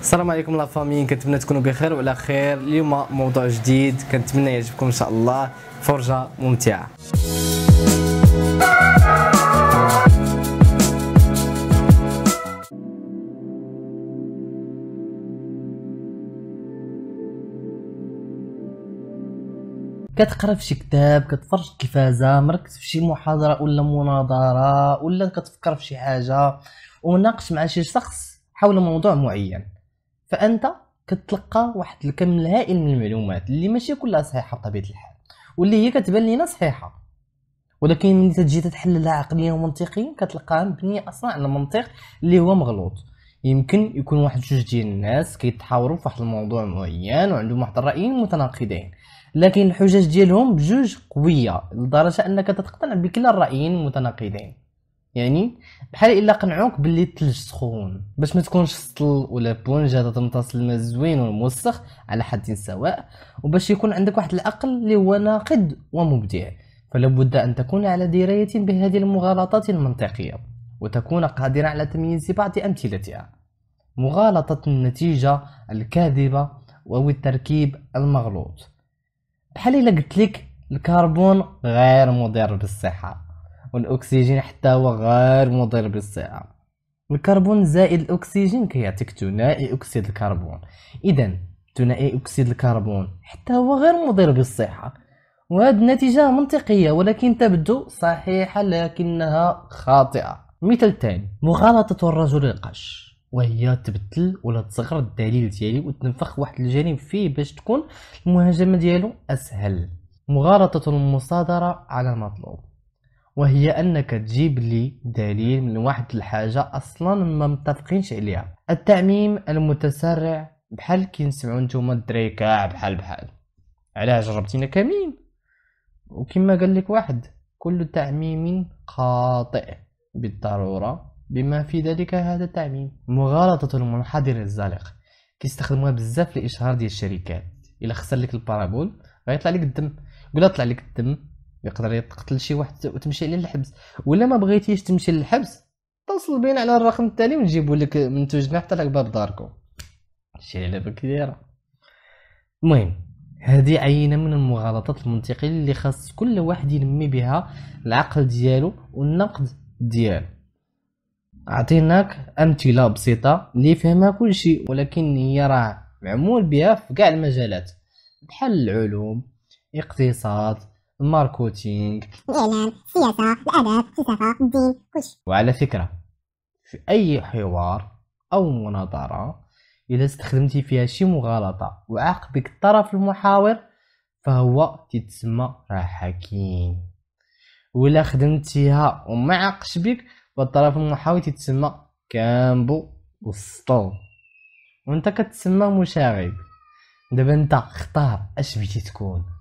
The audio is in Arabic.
السلام عليكم لا فامي كنتمنى تكونوا بخير وعلى خير اليوم موضوع جديد كنتمنى يعجبكم ان شاء الله فرجه ممتعه كتقرا في شي كتاب كتفرج التلفازه مركز في شي محاضره ولا مناظره ولا كتفكر في شي حاجه ومناقش مع شي شخص حول موضوع معين فانت كتلقى واحد الكم الهائل من المعلومات اللي ماشي كلها صحيحه بطبيعه الحال واللي هي كتبان لينا صحيحه ولكن ملي تجي تحللها عقليا ومنطقيا كتلقاها مبنيه اصلا على منطق اللي هو مغلوط يمكن يكون واحد جوج ديال الناس كيتحاوروا في واحد الموضوع معين وعندهم واحد الرايين متناقضين لكن الحجج ديالهم بجوج قويه لدرجه انك تتقتنع بكلا الرايين المتناقضين يعني بحال الا قنعوك باللي الثلج سخون باش ما تكونش سطل ولا بونجه تمتص الماء الزوين والموسخ على حد سواء وباش يكون عندك واحد العقل اللي هو ناقد ومبدع فلا بد ان تكون على درايه بهذه المغالطات المنطقيه وتكون قادرا على تمييز بعض امثلتها مغالطه النتيجه الكاذبه او التركيب المغلوط بحال الا قلت لك الكربون غير مضر بالصحه والاكسجين حتى هو غير مضر بالصحه الكربون زائد الاكسجين كيعطيك ثنائي اكسيد الكربون اذا ثنائي اكسيد الكربون حتى هو غير مضر بالصحه وهذه النتيجة منطقية ولكن تبدو صحيحة لكنها خاطئة مثل تاني مغالطة الرجل القش وهي تبتل ولا تصغر الدليل ديالي وتنفخ واحد الجانب فيه باش تكون المهاجمة ديالو أسهل مغالطة المصادرة على المطلوب وهي انك تجيب لي دليل من واحد الحاجه اصلا ما متفقينش عليها التعميم المتسرع بحال كي نسمعو نتوما الدراري كاع بحال بحال علاه جربتينا كاملين وكما قال لك واحد كل تعميم خاطئ بالضروره بما في ذلك هذا التعميم مغالطه المنحدر الزلق كيستخدموها بزاف لاشهار ديال الشركات الا خسر لك البارابول غيطلع لك الدم قول طلع لك الدم يقدر يتقتل شي واحد وتمشي عليه للحبس ولا ما بغيتيش تمشي للحبس اتصل بينا على الرقم التالي ونجيبو لك منتوجنا حتى لك باب داركم شي لعبه كبيره المهم هذه عينه من المغالطات المنطقيه اللي خاص كل واحد ينمي بها العقل ديالو والنقد ديالو عطيناك امثله بسيطه اللي فهمها كل شيء ولكن هي راه معمول بها في كاع المجالات بحال العلوم اقتصاد الماركتينج الاعلام السياسه الاداب الفلسفه الدين شيء وعلى فكره في اي حوار او مناظره اذا استخدمتي فيها شي مغالطه وعاق بك الطرف المحاور فهو تتسمى راه حكيم ولا خدمتيها وما عاقش بك والطرف المحاور تتسمى كامبو وسطو وانت كتسمى مشاغب دابا انت اختار اش بغيتي تكون